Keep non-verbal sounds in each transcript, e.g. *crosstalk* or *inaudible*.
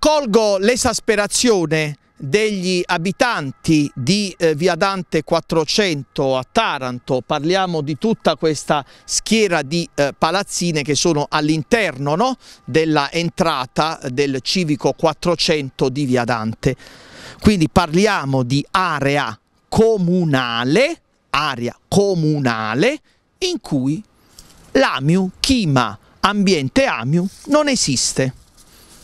Colgo l'esasperazione degli abitanti di eh, Via Dante 400 a Taranto, parliamo di tutta questa schiera di eh, palazzine che sono all'interno no? della entrata del civico 400 di Via Dante. Quindi parliamo di area comunale, area comunale in cui l'AMIU, Chima, ambiente AMIU non esiste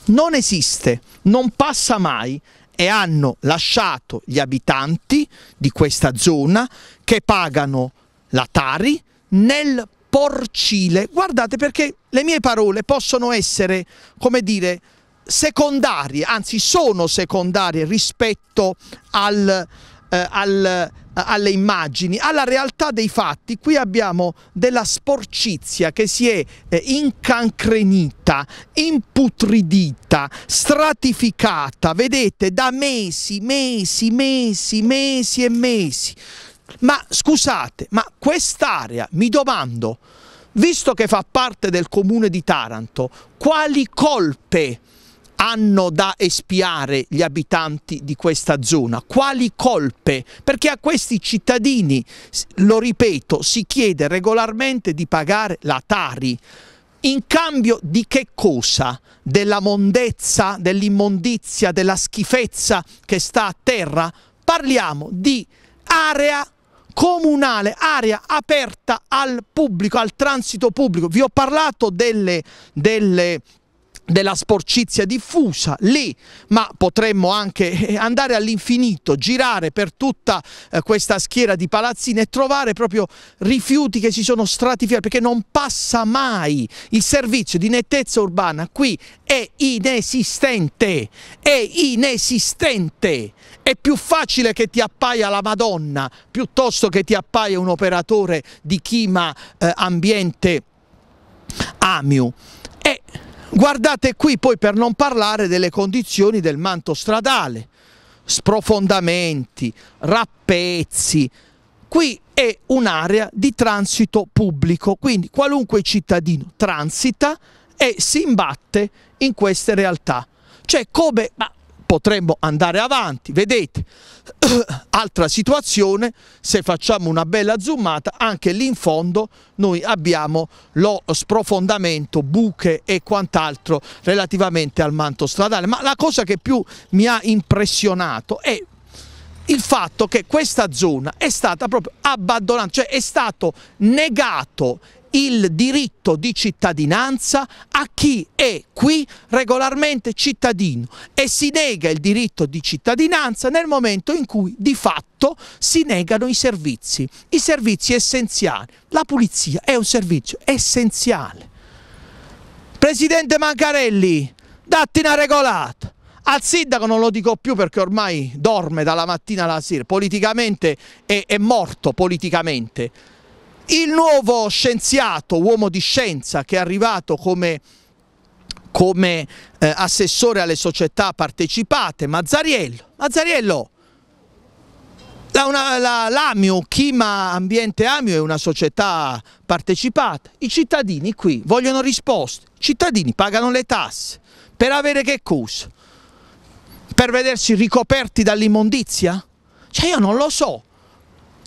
non esiste, non passa mai e hanno lasciato gli abitanti di questa zona che pagano la Tari nel porcile. Guardate perché le mie parole possono essere, come dire, secondarie, anzi sono secondarie rispetto al, eh, al alle immagini, alla realtà dei fatti, qui abbiamo della sporcizia che si è eh, incancrenita, imputridita, stratificata, vedete, da mesi, mesi, mesi, mesi e mesi. Ma scusate, ma quest'area, mi domando, visto che fa parte del comune di Taranto, quali colpe hanno da espiare gli abitanti di questa zona? Quali colpe? Perché a questi cittadini, lo ripeto, si chiede regolarmente di pagare la Tari. In cambio di che cosa? Della mondezza, dell'immondizia, della schifezza che sta a terra? Parliamo di area comunale, area aperta al pubblico, al transito pubblico. Vi ho parlato delle, delle della sporcizia diffusa lì, ma potremmo anche eh, andare all'infinito, girare per tutta eh, questa schiera di palazzine e trovare proprio rifiuti che si sono stratificati, perché non passa mai il servizio di nettezza urbana qui è inesistente, è inesistente, è più facile che ti appaia la Madonna piuttosto che ti appaia un operatore di chima eh, ambiente Amiu. E Guardate qui poi per non parlare delle condizioni del manto stradale, sprofondamenti, rappezzi, qui è un'area di transito pubblico, quindi qualunque cittadino transita e si imbatte in queste realtà. Cioè come, ma potremmo andare avanti. Vedete, *coughs* altra situazione, se facciamo una bella zoomata, anche lì in fondo noi abbiamo lo sprofondamento, buche e quant'altro relativamente al manto stradale. Ma la cosa che più mi ha impressionato è il fatto che questa zona è stata proprio abbandonata, cioè è stato negato il diritto di cittadinanza a chi è qui regolarmente cittadino e si nega il diritto di cittadinanza nel momento in cui di fatto si negano i servizi, i servizi essenziali. La pulizia è un servizio essenziale. Presidente Mancarelli, datti una regolata. Al sindaco non lo dico più perché ormai dorme dalla mattina alla sera, politicamente è, è morto politicamente. Il nuovo scienziato, uomo di scienza, che è arrivato come come eh, assessore alle società partecipate, Mazzariello. Mazzariello, l'AMIO, la, la, Chima Ambiente Amio è una società partecipata. I cittadini qui vogliono risposte. I cittadini pagano le tasse. Per avere che cosa? Per vedersi ricoperti dall'immondizia? Cioè io non lo so.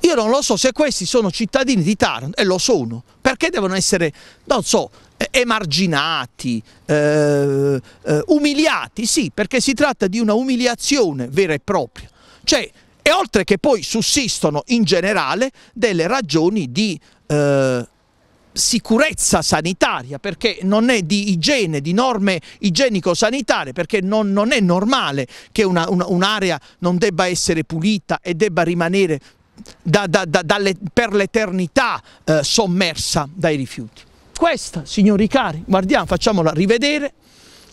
Io non lo so se questi sono cittadini di Taranto, e lo sono, perché devono essere, non so, eh, emarginati, eh, eh, umiliati, sì, perché si tratta di una umiliazione vera e propria. Cioè, e oltre che poi sussistono in generale delle ragioni di eh, sicurezza sanitaria, perché non è di igiene, di norme igienico-sanitarie, perché non, non, è normale che un'area un non debba essere pulita e debba rimanere da, da, da, dalle, per l'eternità eh, sommersa dai rifiuti. Questa, signori cari, guardiamo, facciamola rivedere,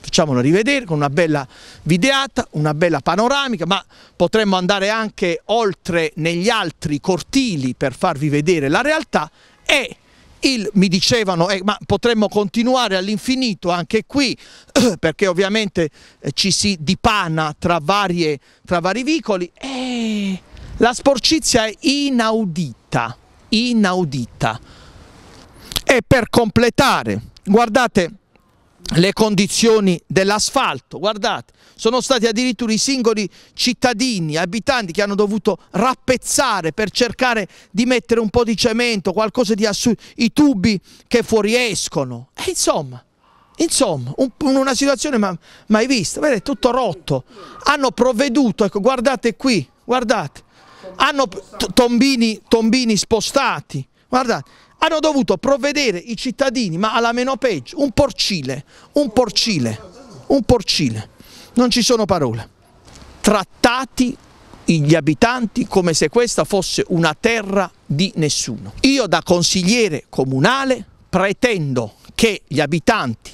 facciamola rivedere con una bella videata, una bella panoramica, ma potremmo andare anche oltre negli altri cortili per farvi vedere la realtà e il, mi dicevano, eh, ma potremmo continuare all'infinito anche qui, *clears throat* perché ovviamente eh, ci si dipana tra, varie, tra vari vicoli. Eh, la sporcizia è inaudita, inaudita. E per completare, guardate le condizioni dell'asfalto, guardate, sono stati addirittura i singoli cittadini, abitanti che hanno dovuto rappezzare per cercare di mettere un po' di cemento, qualcosa di assurdo, i tubi che fuoriescono. E insomma, Insomma, un, una situazione ma, mai vista, vedete, tutto rotto. Hanno provveduto, ecco, guardate qui, guardate, hanno tombini, tombini spostati, guardate, hanno dovuto provvedere i cittadini, ma alla meno peggio, un porcile, un porcile, un porcile, non ci sono parole, trattati gli abitanti come se questa fosse una terra di nessuno. Io da consigliere comunale pretendo che gli abitanti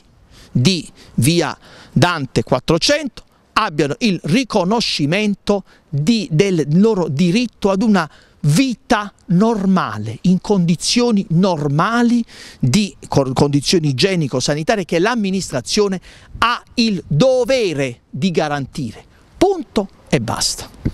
di via Dante 400 abbiano il riconoscimento di, del loro diritto ad una vita normale, in condizioni normali di condizioni igienico-sanitarie che l'amministrazione ha il dovere di garantire. Punto e basta.